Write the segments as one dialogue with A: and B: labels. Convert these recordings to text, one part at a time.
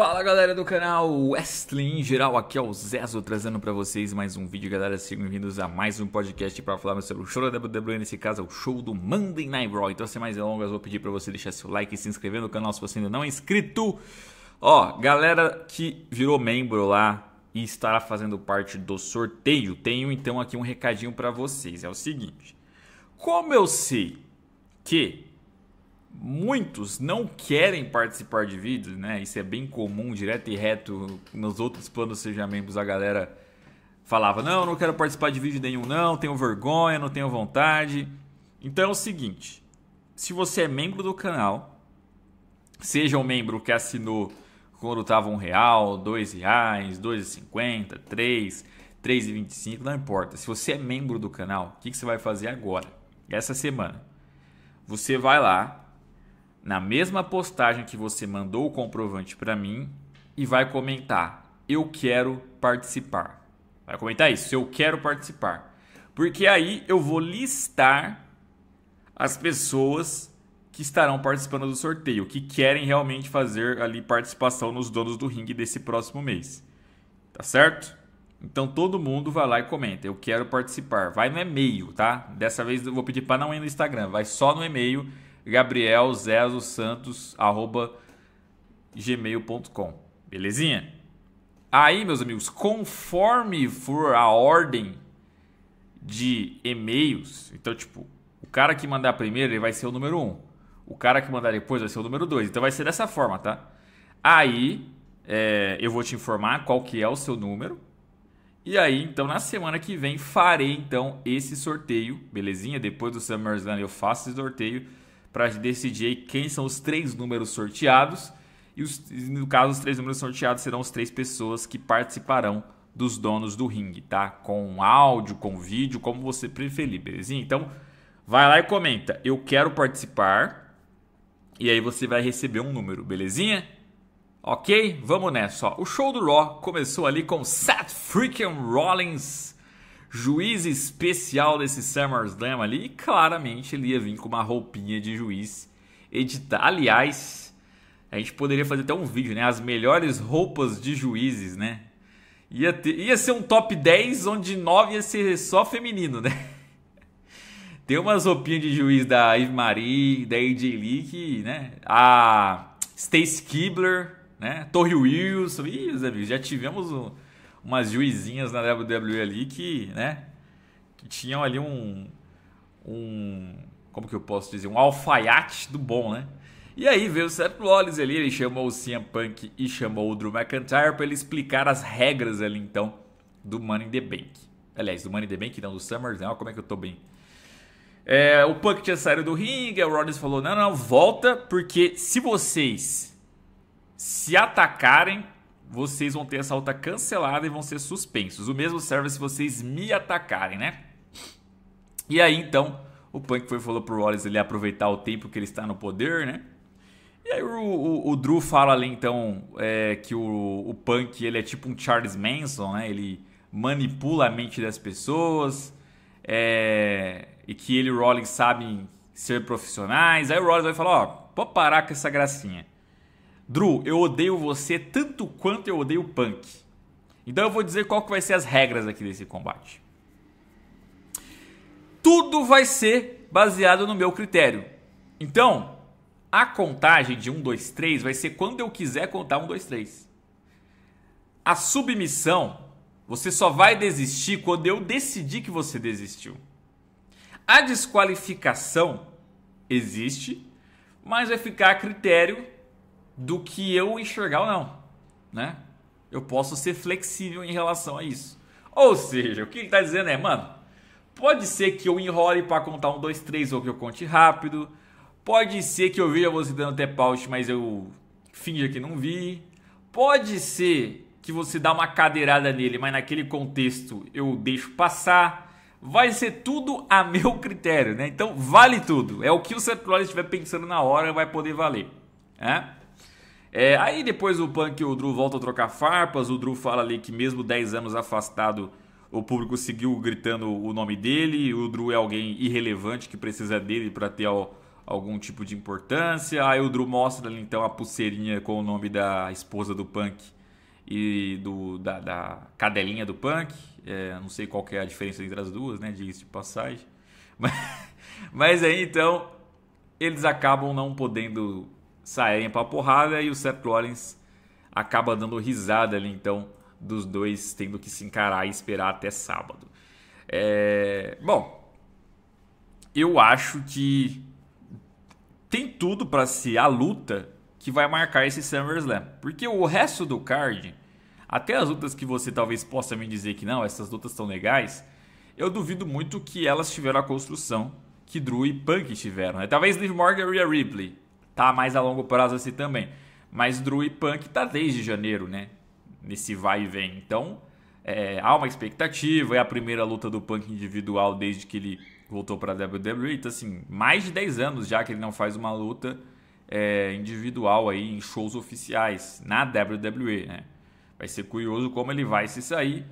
A: Fala galera do canal Wesley em geral, aqui é o Zezo trazendo para vocês mais um vídeo galera, sejam bem-vindos a mais um podcast para falar sobre o show da WWE, nesse caso é o show do Monday Night Raw, então sem mais delongas vou pedir para você deixar seu like e se inscrever no canal se você ainda não é inscrito, ó galera que virou membro lá e estará fazendo parte do sorteio, tenho então aqui um recadinho para vocês, é o seguinte, como eu sei que Muitos não querem participar de vídeos, né? Isso é bem comum, direto e reto. Nos outros planos Seja Membros, a galera falava: Não, não quero participar de vídeo nenhum, não, tenho vergonha, não tenho vontade. Então é o seguinte: se você é membro do canal, seja um membro que assinou quando estava um real, dois reais, dois e cinquenta, três, três e vinte e cinco, não importa. Se você é membro do canal, o que, que você vai fazer agora, essa semana? Você vai lá na mesma postagem que você mandou o comprovante para mim e vai comentar: "Eu quero participar". Vai comentar isso: "Eu quero participar". Porque aí eu vou listar as pessoas que estarão participando do sorteio, que querem realmente fazer ali participação nos donos do ringue desse próximo mês. Tá certo? Então todo mundo vai lá e comenta, eu quero participar. Vai no e-mail, tá? Dessa vez eu vou pedir para não ir no Instagram, vai só no e-mail Gabriel Zezo Santos, arroba gmail.com. Belezinha? Aí, meus amigos, conforme for a ordem de e-mails, então, tipo, o cara que mandar primeiro ele vai ser o número 1. Um. O cara que mandar depois vai ser o número 2. Então vai ser dessa forma, tá? Aí é, eu vou te informar qual que é o seu número. E aí, então, na semana que vem, farei então esse sorteio, belezinha? Depois do SummerSlam eu faço esse sorteio para decidir quem são os três números sorteados. E os, no caso, os três números sorteados serão as três pessoas que participarão dos donos do ringue, tá? Com áudio, com vídeo, como você preferir, belezinha? Então, vai lá e comenta: "Eu quero participar". E aí você vai receber um número, belezinha? OK? Vamos nessa, ó. O show do Raw começou ali com Seth Freaking Rollins juiz especial desse SummerSlam ali, e claramente ele ia vir com uma roupinha de juiz editar. Aliás, a gente poderia fazer até um vídeo, né? As melhores roupas de juízes, né? Ia, ter, ia ser um top 10 onde 9 ia ser só feminino, né? Tem umas roupinhas de juiz da Yves Marie, da AJ Lee, que, né? A Stacey Kibler, né? Torre Wilson. Ih, já tivemos um umas juizinhas na WWE ali que, né, que tinham ali um, um, como que eu posso dizer, um alfaiate do bom, né? E aí veio o Seth Rollins ali, ele chamou o CM Punk e chamou o Drew McIntyre para ele explicar as regras ali então do Money in the Bank. Aliás, do Money in the Bank, não, do Summer's SummerSlam, como é que eu tô bem. É, o Punk tinha saído do ringue, o Rollins falou, não, não, volta, porque se vocês se atacarem, vocês vão ter essa alta cancelada e vão ser suspensos. O mesmo serve se vocês me atacarem, né? E aí então, o Punk foi falou pro Rollins ele aproveitar o tempo que ele está no poder, né? E aí o, o, o Drew fala ali então é, que o, o Punk ele é tipo um Charles Manson, né? Ele manipula a mente das pessoas é, e que ele e o Rollins sabem ser profissionais. Aí o Rollins vai falar, ó, pode parar com essa gracinha. Drew, eu odeio você tanto quanto eu odeio Punk. Então eu vou dizer qual que vai ser as regras aqui desse combate. Tudo vai ser baseado no meu critério. Então, a contagem de 1, 2, 3 vai ser quando eu quiser contar 1, 2, 3. A submissão, você só vai desistir quando eu decidir que você desistiu. A desqualificação existe, mas vai ficar a critério do que eu enxergar ou não, né? Eu posso ser flexível em relação a isso. Ou seja, o que ele está dizendo é, mano, pode ser que eu enrole para contar um, dois, três ou que eu conte rápido. Pode ser que eu veja você dando até pause, mas eu finja que não vi. Pode ser que você dá uma cadeirada nele, mas naquele contexto eu deixo passar. Vai ser tudo a meu critério, né? Então vale tudo. É o que o celular estiver pensando na hora vai poder valer, né? É, aí depois o Punk e o Drew voltam a trocar farpas. O Drew fala ali que mesmo 10 anos afastado, o público seguiu gritando o nome dele. O Drew é alguém irrelevante que precisa dele para ter ó, algum tipo de importância. Aí o Drew mostra ali então a pulseirinha com o nome da esposa do Punk e do, da, da cadelinha do Punk. É, não sei qual é a diferença entre as duas, né? Diga-se de passagem. Mas, mas aí então eles acabam não podendo saírem para porrada e o Seth Rollins acaba dando risada ali então dos dois tendo que se encarar e esperar até sábado. É... Bom, eu acho que tem tudo para ser a luta que vai marcar esse SummerSlam, porque o resto do card, até as lutas que você talvez possa me dizer que não, essas lutas estão legais, eu duvido muito que elas tiveram a construção que Drew e Punk tiveram. Né? Talvez Liv Morgan e Rhea Ripley, tá mais a longo prazo assim também. Mas Drew e Punk tá desde janeiro, né? Nesse vai e vem. Então, é, há uma expectativa, é a primeira luta do Punk individual desde que ele voltou para a WWE. Então, assim, mais de 10 anos já que ele não faz uma luta é, individual aí em shows oficiais na WWE, né? Vai ser curioso como ele vai se sair.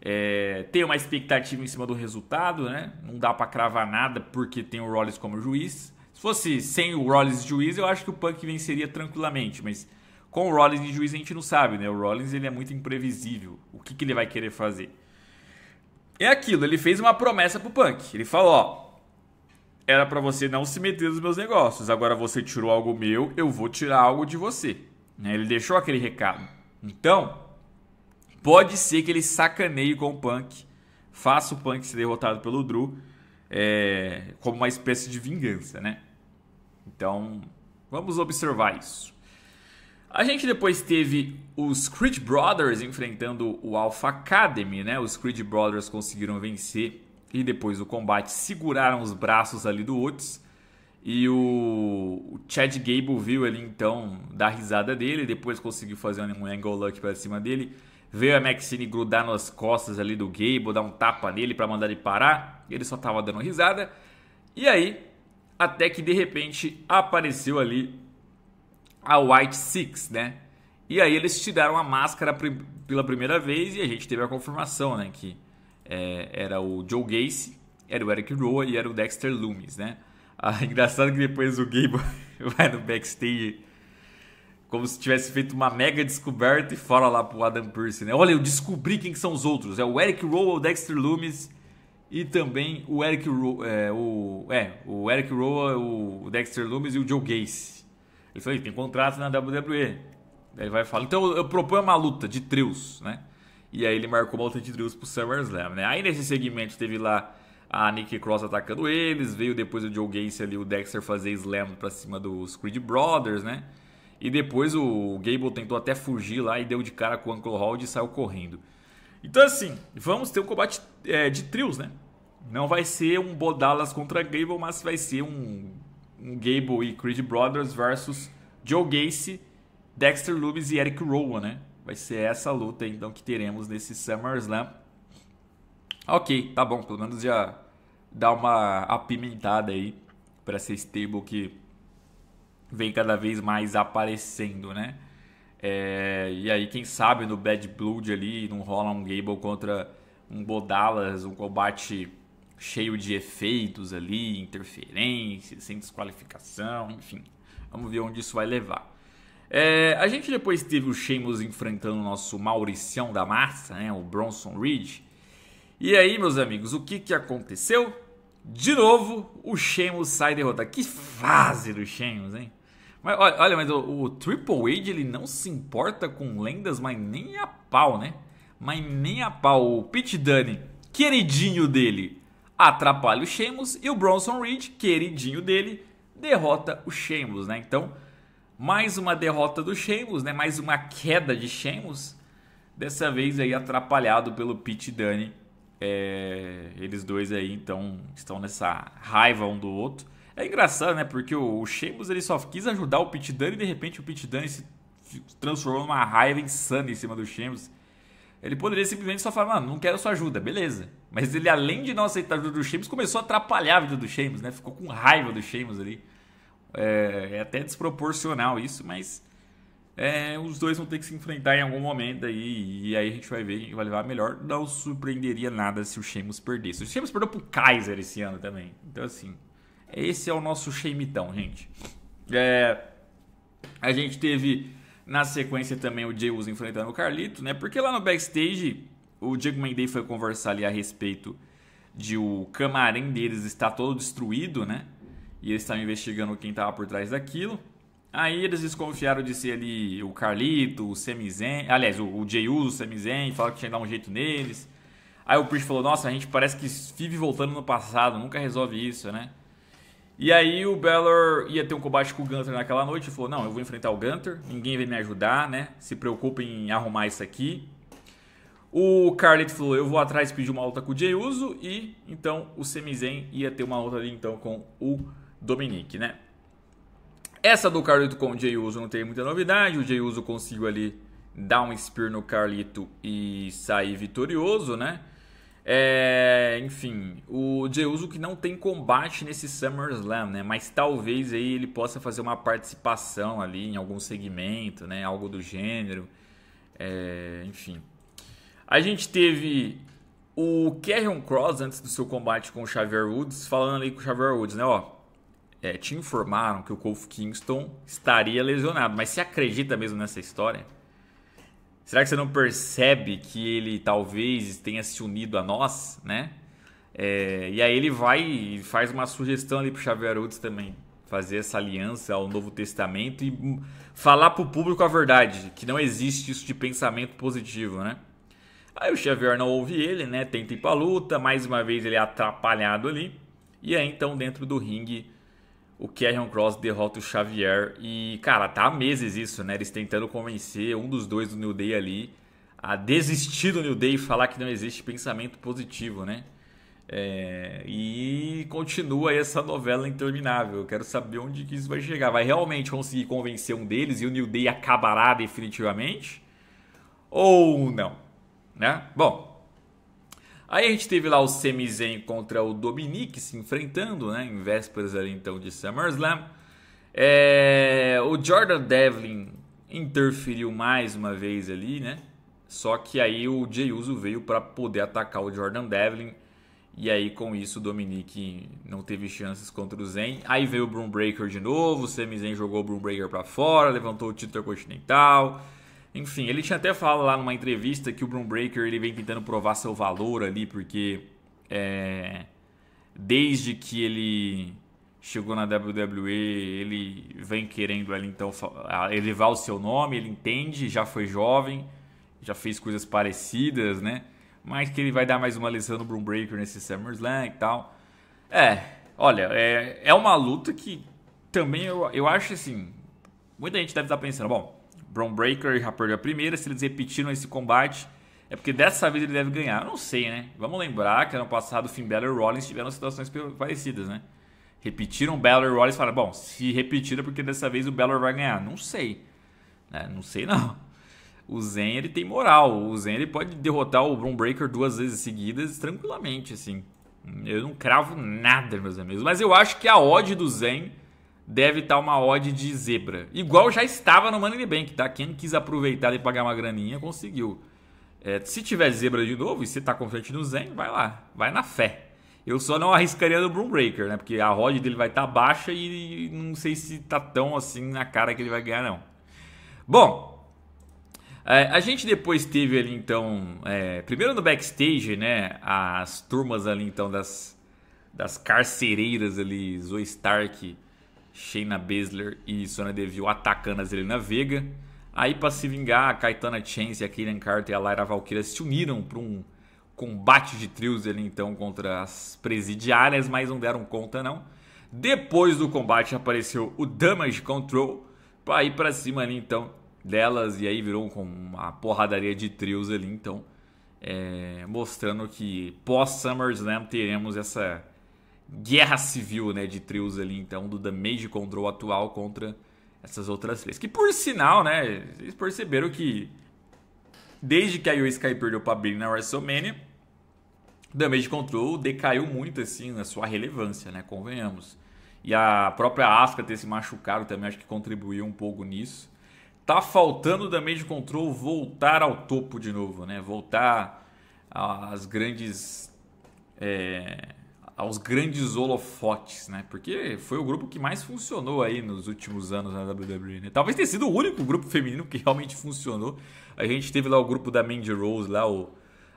A: É, tem uma expectativa em cima do resultado, né? Não dá para cravar nada porque tem o Rollins como juiz. Se fosse sem o Rollins de juiz, eu acho que o Punk venceria tranquilamente, mas com o Rollins de juiz a gente não sabe, né? O Rollins ele é muito imprevisível. O que, que ele vai querer fazer? É aquilo, ele fez uma promessa pro Punk. Ele falou, ó, era para você não se meter nos meus negócios. Agora você tirou algo meu, eu vou tirar algo de você. Né? Ele deixou aquele recado. Então, pode ser que ele sacaneie com o Punk, faça o Punk ser derrotado pelo Drew, é, como uma espécie de vingança, né? Então, vamos observar isso. A gente depois teve os Creed Brothers enfrentando o Alpha Academy, né? Os Creed Brothers conseguiram vencer e depois do combate seguraram os braços ali do Otis. E o, Chad Gable viu ali então dar risada dele, depois conseguiu fazer um angle luck para cima dele. Veio a Maxine grudar nas costas ali do Gable, dar um tapa nele para mandar ele parar. Ele só tava dando risada. E aí, até que de repente apareceu ali a White Six, né? E aí eles tiraram a máscara pela primeira vez e a gente teve a confirmação, né? Que é, era o Joe Gacy, era o Eric Roa e era o Dexter Loomis, né? Ah, engraçado que depois o Gable vai no backstage como se tivesse feito uma mega descoberta e fala lá pro Adam Pearce, né? Olha, eu descobri quem são os outros. É o Eric Rowe, o Dexter Loomis e também o Eric Ro é, o, é, o Eric Roa, o Dexter Loomis e o Joe Gacy. Ele falou, tem contrato na WWE. ele vai falar, então eu proponho uma luta de trios, né? E aí ele marcou uma luta de trios pro SummerSlam, né? Aí nesse segmento teve lá a Nikki Cross atacando eles, veio depois o Joe Gacy ali, o Dexter fazer slam pra cima dos Creed Brothers, né? E depois o Gable tentou até fugir lá e deu de cara com o Uncle Howard e saiu correndo. Então, assim, vamos ter um combate é, de trios, né? Não vai ser um Bodalas contra Gable, mas vai ser um, um Gable e Creed Brothers versus Joe Gacy, Dexter Lubis e Eric Rowan, né? Vai ser essa luta, então, que teremos nesse SummerSlam. Ok, tá bom. Pelo menos já dá uma apimentada aí para essa stable que vem cada vez mais aparecendo, né? É, e aí, quem sabe no Bad Blood ali não rola um Gable contra um Bodalas, um combate cheio de efeitos ali, interferências, sem desqualificação, enfim. Vamos ver onde isso vai levar. É, a gente depois teve o Sheamus enfrentando o nosso Mauricião da Massa, né, o Bronson Reed. E aí, meus amigos, o que, que aconteceu? De novo, o Sheamus sai derrotado. Que fase do Sheamus, hein? Mas olha, olha mas o, o, Triple H ele não se importa com lendas, mas nem a pau, né? Mas nem a pau. O Pete Dunne, queridinho dele, atrapalha o Sheamus. E o Bronson Reed, queridinho dele, derrota o Sheamus, né? Então, mais uma derrota do Sheamus, né? Mais uma queda de Sheamus. Dessa vez aí atrapalhado pelo Pete Dunne. É, eles dois aí então estão nessa raiva um do outro. É engraçado, né? Porque o, Sheamus ele só quis ajudar o Pit Dunne e de repente o Pit Dunne se transformou numa raiva insana em cima do Sheamus. Ele poderia simplesmente só falar, mano, não quero sua ajuda, beleza. Mas ele, além de não aceitar a ajuda do Sheamus, começou a atrapalhar a vida do Sheamus, né? Ficou com raiva do Sheamus ali. É, é até desproporcional isso, mas é, os dois vão ter que se enfrentar em algum momento aí. E aí a gente vai ver vai levar melhor. Não surpreenderia nada se o Sheamus perdesse. O Sheamus perdeu pro Kaiser esse ano também. Então, assim, esse é o nosso shamitão, gente. É, a gente teve na sequência também o Jey enfrentando o Carlito, né? Porque lá no backstage o Diego Mendey foi conversar ali a respeito de o camarim deles estar todo destruído, né? E eles estavam investigando quem estava por trás daquilo. Aí eles desconfiaram de ser ali o Carlito, o Semizen, aliás, o, o Jey Uso, o Semizen, falaram que tinha que dar um jeito neles. Aí o Priest falou: Nossa, a gente parece que vive voltando no passado, nunca resolve isso, né? E aí o Balor ia ter um combate com o Gunter naquela noite e falou: Não, eu vou enfrentar o Gunter, ninguém vai me ajudar, né? Se preocupe em arrumar isso aqui. O Carlito falou: Eu vou atrás pedir uma luta com o Jey Uso. E então o Semizen ia ter uma luta ali então com o Dominic, né? Essa do Carlito com o Jey Uso não tem muita novidade. O Jey Uso conseguiu ali dar um spear no Carlito e sair vitorioso, né? É, enfim, o Jeuso que não tem combate nesse SummerSlam, né? Mas talvez aí ele possa fazer uma participação ali em algum segmento, né? Algo do gênero. É, enfim. A gente teve o Kerrion Cross antes do seu combate com o Xavier Woods, falando ali com o Xavier Woods, né? Ó, é, te informaram que o Kofi Kingston estaria lesionado, mas você acredita mesmo nessa história? Será que você não percebe que ele talvez tenha se unido a nós, né? É, e aí ele vai e faz uma sugestão ali pro Xavier Woods também. Fazer essa aliança ao Novo Testamento e falar pro público a verdade, que não existe isso de pensamento positivo, né? Aí o Xavier não ouve ele, né? Tenta ir pra luta, mais uma vez ele é atrapalhado ali. E aí é então dentro do ringue o Carrion Cross derrota o Xavier. E, cara, tá há meses isso, né? Eles tentando convencer um dos dois do New Day ali a desistir do New Day e falar que não existe pensamento positivo, né? É, e continua essa novela interminável. Eu quero saber onde que isso vai chegar. Vai realmente conseguir convencer um deles e o New Day acabará definitivamente? Ou não? Né? Bom, Aí a gente teve lá o Semizen contra o Dominic se enfrentando, né? Em vésperas ali então de SummerSlam. É, o Jordan Devlin interferiu mais uma vez ali, né? Só que aí o Jey Uso veio para poder atacar o Jordan Devlin. E aí com isso o Dominic não teve chances contra o Zen. Aí veio o Broom Breaker de novo, o Semizen jogou o Broom Breaker para fora, levantou o título continental. Enfim, ele tinha até falado lá numa entrevista que o Brum Breaker ele vem tentando provar seu valor ali, porque é, desde que ele chegou na WWE, ele vem querendo ali então elevar o seu nome, ele entende, já foi jovem, já fez coisas parecidas, né? Mas que ele vai dar mais uma lição no Brum Breaker nesse SummerSlam e tal. É, olha, é, é uma luta que também eu, eu acho assim. Muita gente deve estar pensando, bom, Brown Breaker e perdeu da primeira. Se eles repetiram esse combate, é porque dessa vez ele deve ganhar. Eu não sei, né? Vamos lembrar que ano passado Finn Balor e Rollins tiveram situações parecidas, né? Repetiram Balor e Rollins e falaram, bom, se repetiram é porque dessa vez o Balor vai ganhar. Não sei. É, não sei não. O Zen ele tem moral. O Zen ele pode derrotar o Brown Breaker duas vezes seguidas tranquilamente, assim. Eu não cravo nada, meus amigos. Mas eu acho que a odd do Zen deve estar tá uma odd de zebra. Igual já estava no Money Bank, tá? Quem quis aproveitar e pagar uma graninha, conseguiu. É, se tiver zebra de novo e você está confiante no Zen, vai lá, vai na fé. Eu só não arriscaria no Broom Breaker, né? Porque a odd dele vai estar tá baixa e não sei se tá tão assim na cara que ele vai ganhar, não. Bom, é, a gente depois teve ali então, é, primeiro no backstage, né? As turmas ali então das, das carcereiras ali, Zoe Stark Shayna Baszler e Sonya Deville atacando a Zelina Vega. Aí, para se vingar, a Caetana Chance, a Kaden Carter e a Lyra Valkyria se uniram para um combate de trios ali, então, contra as presidiárias, mas não deram conta, não. Depois do combate apareceu o Damage Control para ir para cima ali, então, delas. E aí virou uma porradaria de trios ali, então. É, mostrando que pós SummerSlam teremos essa guerra civil né, de trios ali, então, do Damage Control atual contra essas outras três. Que por sinal, né, vocês perceberam que desde que a Io Sky perdeu pra Bailey na WrestleMania, Damage Control decaiu muito, assim, na sua relevância, né, convenhamos. E a própria Asuka ter se machucado também, acho que contribuiu um pouco nisso. Tá faltando o Damage Control voltar ao topo de novo, né, voltar às grandes... É aos grandes holofotes, né? Porque foi o grupo que mais funcionou aí nos últimos anos na WWE, né? Talvez tenha sido o único grupo feminino que realmente funcionou. A gente teve lá o grupo da Mandy Rose, lá o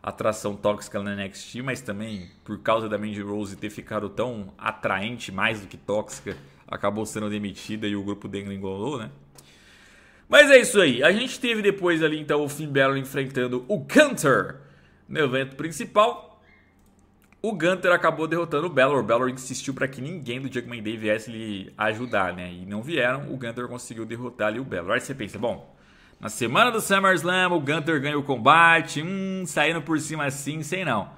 A: atração tóxica na NXT, mas também por causa da Mandy Rose ter ficado tão atraente, mais do que tóxica, acabou sendo demitida e o grupo dela né? Mas é isso aí. A gente teve depois ali então o Finn Balor enfrentando o Gunter no evento principal. O Gunter acabou derrotando o Balor. O Balor insistiu para que ninguém do Jugman Day viesse lhe ajudar, né? E não vieram. O Gunter conseguiu derrotar ali o Balor. Aí você pensa, bom, na semana do SummerSlam o Gunter ganha o combate. Hum, saindo por cima assim, sei não.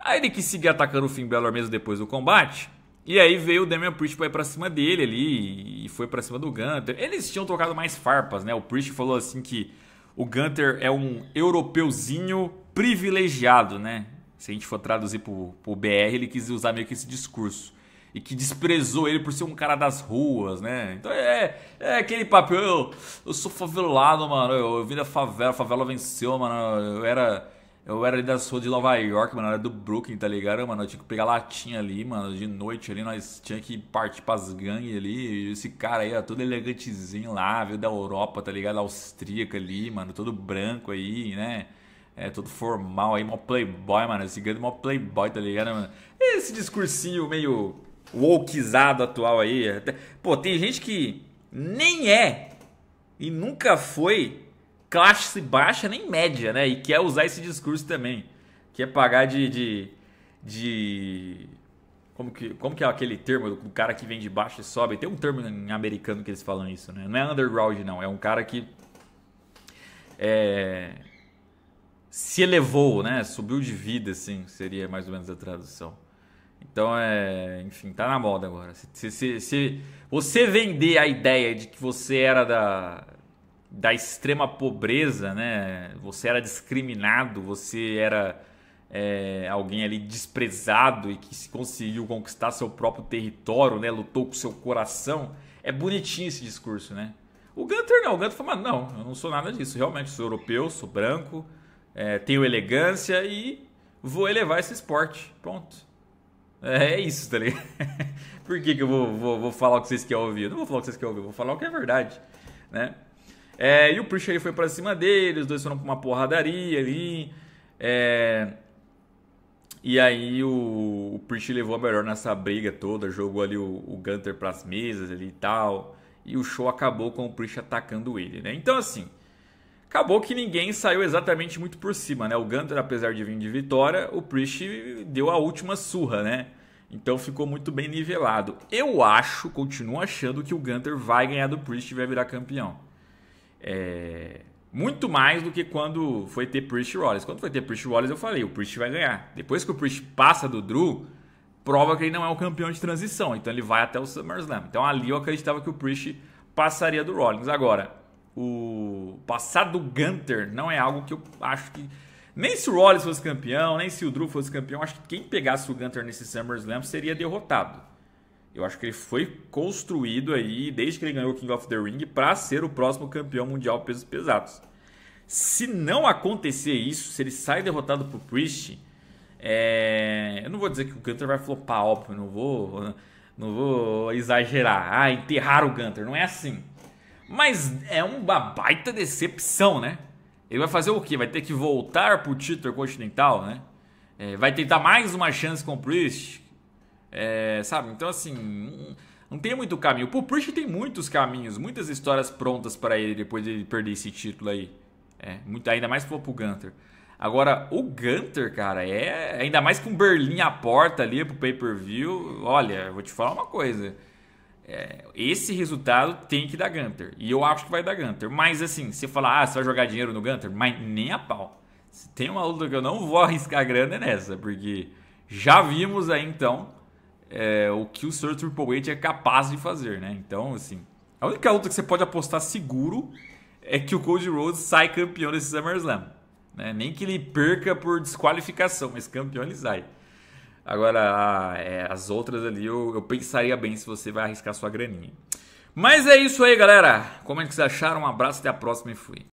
A: Aí ele quis seguir atacando o Finn Balor mesmo depois do combate. E aí veio o Damian Priest pra ir pra cima dele ali e foi pra cima do Gunter. Eles tinham tocado mais farpas, né? O Priest falou assim que o Gunter é um europeuzinho privilegiado, né? se a gente for traduzir pro, pro BR, ele quis usar meio que esse discurso. E que desprezou ele por ser um cara das ruas, né? Então é, é aquele papo Eu, eu sou favelado, mano. Eu, eu vim da favela, a favela venceu, mano. Eu era. Eu era ali das ruas de Nova York, mano. Eu era do Brooklyn, tá ligado? Mano, eu tinha que pegar latinha ali, mano. De noite ali, nós tinha que partir pras gangues ali. esse cara aí era todo elegantezinho lá, veio da Europa, tá ligado? Austríaca ali, mano. Todo branco aí, né? É, todo formal aí, mó playboy, mano. Esse grande mó playboy, tá ligado, mano? Esse discursinho meio wokeizado atual aí. É até... Pô, tem gente que nem é e nunca foi classe baixa nem média, né? E quer usar esse discurso também. Quer pagar de. de, de... Como, que, como que é aquele termo do cara que vem de baixo e sobe? Tem um termo em americano que eles falam isso, né? Não é underground, não. É um cara que. É se elevou, né? Subiu de vida, assim, seria mais ou menos a tradução. Então é, enfim, tá na moda agora. Se, se, se você vender a ideia de que você era da, da extrema pobreza, né? Você era discriminado, você era é, alguém ali desprezado e que se conseguiu conquistar seu próprio território, né? Lutou com seu coração. É bonitinho esse discurso, né? O Gunter não, o Gunter falou, mas não, eu não sou nada disso. Realmente, sou europeu, sou branco, é, tenho elegância e vou elevar esse esporte. Pronto. É, é isso, tá ligado? Por que, que eu vou, vou, vou falar o que vocês querem ouvir? Eu não vou falar o que vocês querem ouvir, eu vou falar o que é verdade, né? É, e o Prish foi para cima dele, os dois foram pra uma porradaria ali. É, e aí o, o Prish levou a melhor nessa briga toda, jogou ali o, o Gunter pras mesas ali e tal. E o show acabou com o Prish atacando ele, né? Então assim, Acabou que ninguém saiu exatamente muito por cima, né? O Gunter, apesar de vir de vitória, o Priest deu a última surra, né? Então ficou muito bem nivelado. Eu acho, continuo achando que o Gunter vai ganhar do Priest e vai virar campeão. É... Muito mais do que quando foi ter Priest Rollins, Quando foi ter Priest Rollins eu falei, o Priest vai ganhar. Depois que o Priest passa do Drew, prova que ele não é um campeão de transição. Então ele vai até o SummerSlam. Então ali eu acreditava que o Priest passaria do Rollins. Agora, o passado do Gunter não é algo que eu acho que. Nem se o Rollins fosse campeão, nem se o Drew fosse campeão, acho que quem pegasse o Gunter nesse SummerSlam seria derrotado. Eu acho que ele foi construído aí, desde que ele ganhou o King of the Ring, para ser o próximo campeão mundial pesos pesados. Se não acontecer isso, se ele sai derrotado por Priest, é... eu não vou dizer que o Gunter vai flopar, óbvio, não vou, não vou exagerar. Ah, enterrar o Gunter, não é assim. Mas é uma baita decepção, né? Ele vai fazer o quê? Vai ter que voltar pro título continental, né? É, vai tentar mais uma chance com o Priest. É, sabe? Então, assim. Não tem muito caminho. O Priest tem muitos caminhos, muitas histórias prontas para ele depois de perder esse título aí. É, muito, ainda mais pro, pro Gunter. Agora, o Gunter, cara, é. Ainda mais com Berlim à porta ali pro pay per view. Olha, vou te falar uma coisa é, esse resultado tem que dar Gunter. E eu acho que vai dar Gunter. Mas assim, você falar, ah, você vai jogar dinheiro no Gunter? Mas nem a pau. Se tem uma luta que eu não vou arriscar grana é nessa, porque já vimos aí então é, o que o Sir Triple H é capaz de fazer, né? Então, assim, a única luta que você pode apostar seguro é que o Cody Rhodes sai campeão desse SummerSlam. Né? Nem que ele perca por desqualificação, mas campeão ele sai. Agora, ah, é, as outras ali eu, eu, pensaria bem se você vai arriscar sua graninha. Mas é isso aí, galera. Como é que vocês acharam? Um abraço, até a próxima e fui.